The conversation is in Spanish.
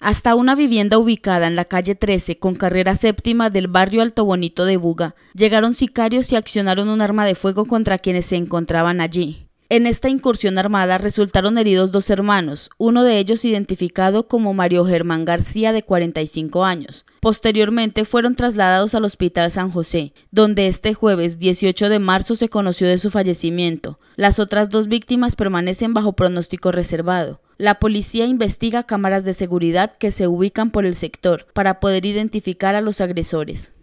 hasta una vivienda ubicada en la calle 13 con carrera séptima del barrio Alto Bonito de Buga. Llegaron sicarios y accionaron un arma de fuego contra quienes se encontraban allí. En esta incursión armada resultaron heridos dos hermanos, uno de ellos identificado como Mario Germán García de 45 años. Posteriormente fueron trasladados al Hospital San José, donde este jueves 18 de marzo se conoció de su fallecimiento. Las otras dos víctimas permanecen bajo pronóstico reservado la policía investiga cámaras de seguridad que se ubican por el sector para poder identificar a los agresores.